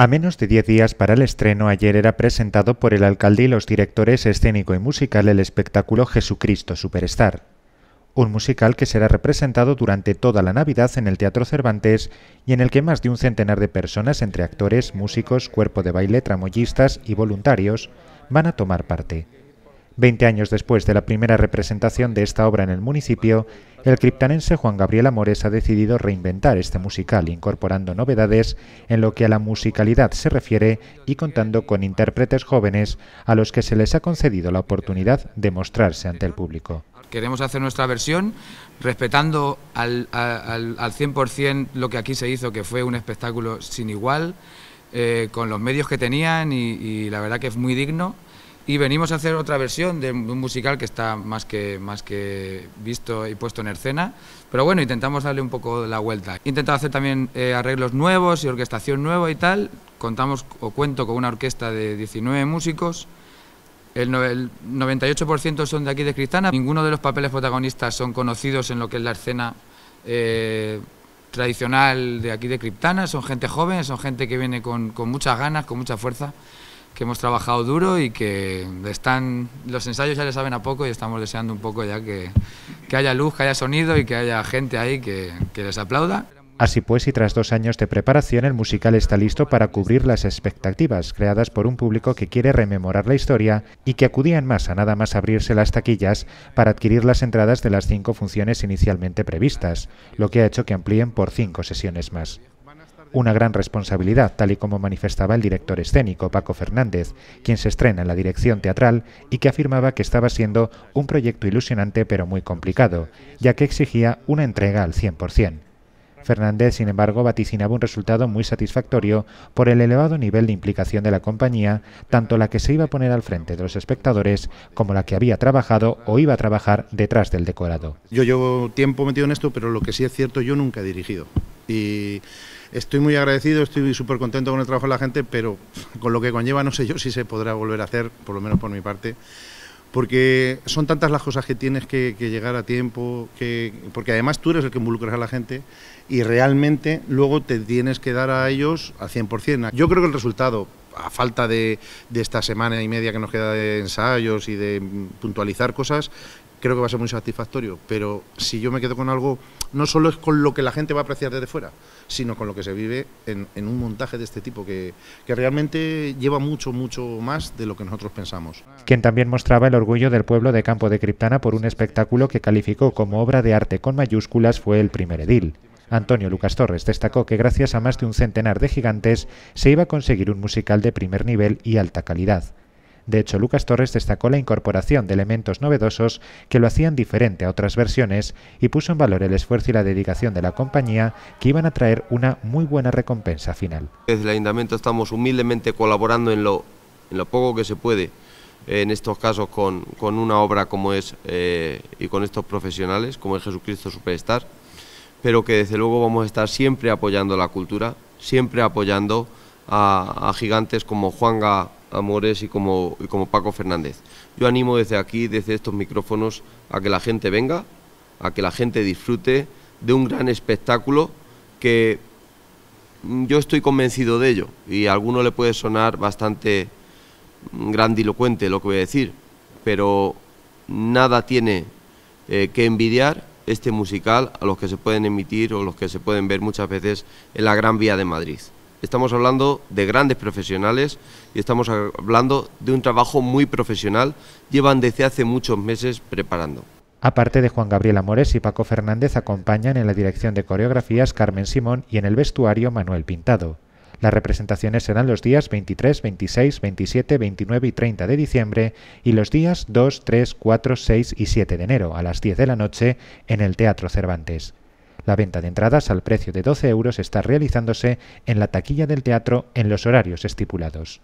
A menos de 10 días para el estreno, ayer era presentado por el alcalde y los directores escénico y musical el espectáculo Jesucristo Superstar, un musical que será representado durante toda la Navidad en el Teatro Cervantes y en el que más de un centenar de personas, entre actores, músicos, cuerpo de baile, tramoyistas y voluntarios, van a tomar parte. Veinte años después de la primera representación de esta obra en el municipio, el criptanense Juan Gabriel Amores ha decidido reinventar este musical, incorporando novedades en lo que a la musicalidad se refiere y contando con intérpretes jóvenes a los que se les ha concedido la oportunidad de mostrarse ante el público. Queremos hacer nuestra versión respetando al, al, al 100% lo que aquí se hizo, que fue un espectáculo sin igual, eh, con los medios que tenían y la verdad que es muy digno. Y venimos a hacer otra versión de un musical que está más que, más que visto y puesto en escena, pero bueno, intentamos darle un poco la vuelta. ...intentamos hacer también eh, arreglos nuevos y orquestación nueva y tal. Contamos o cuento con una orquesta de 19 músicos. El, 98% son de aquí de Criptana... Ninguno de los papeles protagonistas son conocidos en lo que es la escena eh, tradicional de aquí de Criptana. Son gente joven, son gente que viene con, con muchas ganas, con mucha fuerza que hemos trabajado duro y que están los ensayos ya le saben a poco y estamos deseando un poco ya que, haya luz, que haya sonido y que haya gente ahí que, les aplauda. Así pues, y tras dos años de preparación, el musical está listo para cubrir las expectativas creadas por un público que quiere rememorar la historia y que acudían más a nada más abrirse las taquillas para adquirir las entradas de las cinco funciones inicialmente previstas, lo que ha hecho que amplíen por cinco sesiones más una gran responsabilidad, tal y como manifestaba el director escénico Paco Fernández, quien se estrena en la dirección teatral y que afirmaba que estaba siendo un proyecto ilusionante pero muy complicado, ya que exigía una entrega al 100%. Fernández, sin embargo, vaticinaba un resultado muy satisfactorio por el elevado nivel de implicación de la compañía, tanto la que se iba a poner al frente de los espectadores como la que había trabajado o iba a trabajar detrás del decorado. Yo llevo tiempo metido en esto, pero lo que sí es cierto, yo nunca he dirigido. Y estoy muy agradecido, estoy súper contento con el trabajo de la gente, pero con lo que conlleva no sé yo si se podrá volver a hacer, por lo menos por mi parte porque son tantas las cosas que tienes que, llegar a tiempo, que, porque además tú eres el que involucras a la gente y realmente luego te tienes que dar a ellos al 100%. Yo creo que el resultado, a falta de, de, esta semana y media que nos queda de ensayos y de mm, puntualizar cosas, creo que va a ser muy satisfactorio, pero si yo me quedo con algo, no solo es con lo que la gente va a apreciar desde fuera, sino con lo que se vive en, un montaje de este tipo, que, realmente lleva mucho, mucho más de lo que nosotros pensamos. Quien también mostraba el orgullo del pueblo de Campo de Criptana por un espectáculo que calificó como obra de arte con mayúsculas fue el primer edil. Antonio Lucas Torres destacó que gracias a más de un centenar de gigantes se iba a conseguir un musical de primer nivel y alta calidad. De hecho, Lucas Torres destacó la incorporación de elementos novedosos que lo hacían diferente a otras versiones y puso en valor el esfuerzo y la dedicación de la compañía que iban a traer una muy buena recompensa final. Desde el ayuntamiento estamos humildemente colaborando en lo, lo poco que se puede eh, en estos casos con, una obra como es eh, y con estos profesionales como es Jesucristo Superstar, pero que desde luego vamos a estar siempre apoyando la cultura, siempre apoyando a, a gigantes como Juanga Amores y como, como Paco Fernández. Yo animo desde aquí, desde estos micrófonos, a que la gente venga, a que la gente disfrute de un gran espectáculo que mm, yo estoy convencido de ello y a alguno le puede sonar bastante mm, grandilocuente lo que voy a decir, pero nada tiene eh, que envidiar este musical a los que se pueden emitir o los que se pueden ver muchas veces en la Gran Vía de Madrid. Estamos hablando de grandes profesionales y estamos hablando de un trabajo muy profesional. Llevan desde hace muchos meses preparando. Aparte de Juan Gabriel Amores y Paco Fernández acompañan en la dirección de coreografías Carmen Simón y en el vestuario Manuel Pintado. Las representaciones serán los días 23, 26, 27, 29 y 30 de diciembre y los días 2, 3, 4, 6 y 7 de enero a las 10 de la noche en el Teatro Cervantes. La venta de entradas al precio de 12 euros está realizándose en la taquilla del teatro en los horarios estipulados.